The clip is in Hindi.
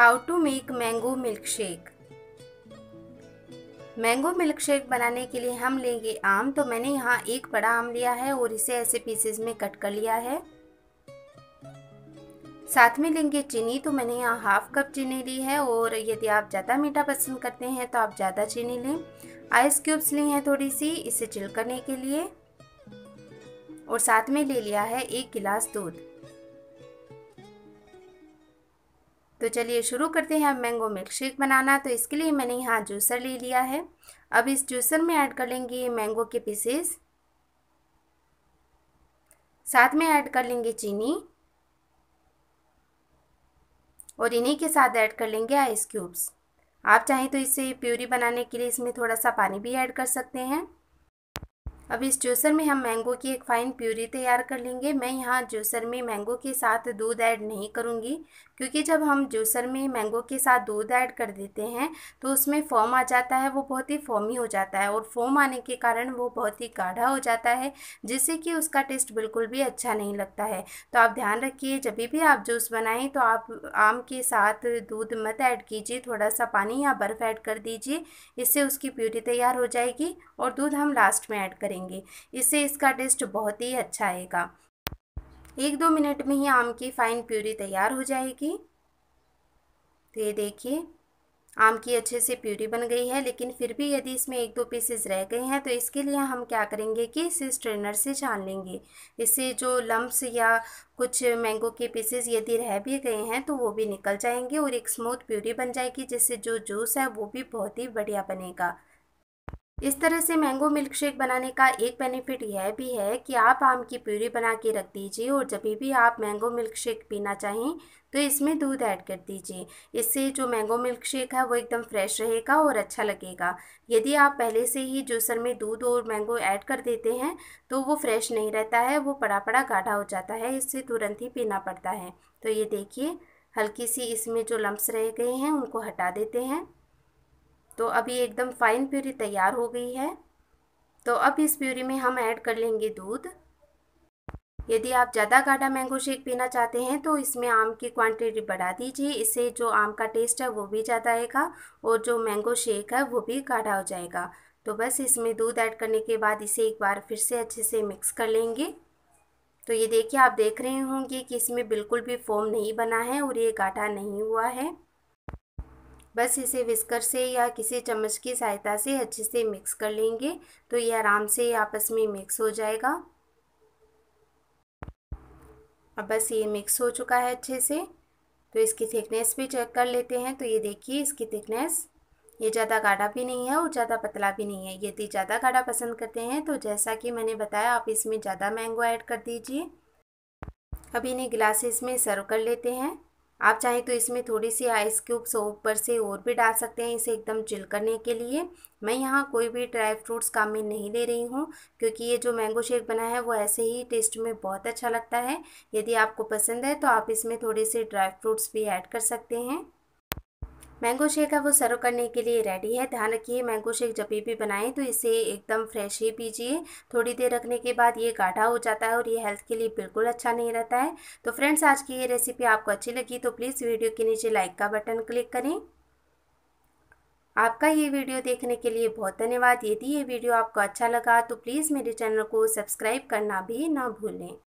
how to make mango milkshake mango milkshake बनाने के लिए हम लेंगे आम तो मैंने यहाँ एक बड़ा आम लिया है और इसे ऐसे पीसेस में कट कर लिया है साथ में लेंगे चीनी तो मैंने यहाँ हाफ कप चीनी ली है और यदि आप ज़्यादा मीठा पसंद करते हैं तो आप ज़्यादा चीनी लें आइस क्यूब्स ली हैं थोड़ी सी इसे चिल करने के लिए और साथ में ले लिया है एक गिलास दूध तो चलिए शुरू करते हैं अब मैंगो मिल्क शेक बनाना तो इसके लिए मैंने यहाँ जूसर ले लिया है अब इस जूसर में ऐड कर लेंगे मैंगो के पीसेस साथ में ऐड कर लेंगे चीनी और इन्हीं के साथ ऐड कर लेंगे आइस क्यूब्स आप चाहें तो इसे प्यूरी बनाने के लिए इसमें थोड़ा सा पानी भी ऐड कर सकते हैं अब इस जूसर में हम मैंगो की एक फ़ाइन प्यूरी तैयार कर लेंगे मैं यहाँ जूसर में मैंगो के साथ दूध ऐड नहीं करूँगी क्योंकि जब हम जूसर में मैंगो के साथ दूध ऐड कर देते हैं तो उसमें फोम आ जाता है वो बहुत ही फोमी हो जाता है और फोम आने के कारण वो बहुत ही गाढ़ा हो जाता है जिससे कि उसका टेस्ट बिल्कुल भी अच्छा नहीं लगता है तो आप ध्यान रखिए जब भी आप जूस बनाएं तो आप आम के साथ दूध मत ऐड कीजिए थोड़ा सा पानी या बर्फ़ ऐड कर दीजिए इससे उसकी प्यूरी तैयार हो जाएगी और दूध हम लास्ट में ऐड करेंगे करेंगे इससे इसका टेस्ट बहुत ही अच्छा आएगा एक दो मिनट में ही आम की फ़ाइन प्यूरी तैयार हो जाएगी तो ये देखिए आम की अच्छे से प्यूरी बन गई है लेकिन फिर भी यदि इसमें एक दो पीसेस रह गए हैं तो इसके लिए हम क्या करेंगे कि इसे स्ट्रेनर से छान लेंगे इससे जो लम्ब्स या कुछ मैंगो के पीसेस यदि रह भी गए हैं तो वो भी निकल जाएंगे और एक स्मूथ प्यूरी बन जाएगी जिससे जो जूस है वो भी बहुत ही बढ़िया बनेगा इस तरह से मैंगो मिल्क शेक बनाने का एक बेनिफिट यह भी है कि आप आम की प्यूरी बना के रख दीजिए और जब भी आप मैंगो मिल्क शेक पीना चाहें तो इसमें दूध ऐड कर दीजिए इससे जो मैंगो मिल्क शेक है वो एकदम फ्रेश रहेगा और अच्छा लगेगा यदि आप पहले से ही जूसर में दूध और मैंगो ऐड कर देते हैं तो वो फ्रेश नहीं रहता है वो पड़ा पड़ा गाढ़ा हो जाता है इससे तुरंत ही पीना पड़ता है तो ये देखिए हल्की सी इसमें जो लम्ब्स रह गए हैं उनको हटा देते हैं तो अभी एकदम फाइन प्यूरी तैयार हो गई है तो अब इस प्यूरी में हम ऐड कर लेंगे दूध यदि आप ज़्यादा गाढ़ा मैंगो शेक पीना चाहते हैं तो इसमें आम की क्वांटिटी बढ़ा दीजिए इससे जो आम का टेस्ट है वो भी ज़्यादा आएगा और जो मैंगो शेक है वो भी गाढ़ा हो जाएगा तो बस इसमें दूध ऐड करने के बाद इसे एक बार फिर से अच्छे से मिक्स कर लेंगे तो ये देखिए आप देख रहे होंगे कि इसमें बिल्कुल भी फोम नहीं बना है और ये गाढ़ा नहीं हुआ है बस इसे विस्कर से या किसी चम्मच की सहायता से अच्छे से मिक्स कर लेंगे तो ये आराम से आपस में मिक्स हो जाएगा अब बस ये मिक्स हो चुका है अच्छे से तो इसकी थिकनेस भी चेक कर लेते हैं तो ये देखिए इसकी थिकनेस ये ज़्यादा गाढ़ा भी नहीं है और ज़्यादा पतला भी नहीं है यदि ज़्यादा गाढ़ा पसंद करते हैं तो जैसा कि मैंने बताया आप इसमें ज़्यादा मैंगो ऐड कर दीजिए अब इन्हें गिलासेस में सर्व कर लेते हैं आप चाहें तो इसमें थोड़ी सी आइस क्यूब्स ऊपर से और भी डाल सकते हैं इसे एकदम चिल करने के लिए मैं यहाँ कोई भी ड्राई फ्रूट्स काम में नहीं ले रही हूँ क्योंकि ये जो मैंगो शेक बना है वो ऐसे ही टेस्ट में बहुत अच्छा लगता है यदि आपको पसंद है तो आप इसमें थोड़े से ड्राई फ्रूट्स भी ऐड कर सकते हैं मैंगो शेक है वो सर्व करने के लिए रेडी है ध्यान रखिए मैंगो शेक जब भी बनाएं तो इसे एकदम फ्रेश ही पीजिए थोड़ी देर रखने के बाद ये गाढ़ा हो जाता है और ये हेल्थ के लिए बिल्कुल अच्छा नहीं रहता है तो फ्रेंड्स आज की ये रेसिपी आपको अच्छी लगी तो प्लीज़ वीडियो के नीचे लाइक का बटन क्लिक करें आपका ये वीडियो देखने के लिए बहुत धन्यवाद यदि ये वीडियो आपको अच्छा लगा तो प्लीज़ मेरे चैनल को सब्सक्राइब करना भी ना भूलें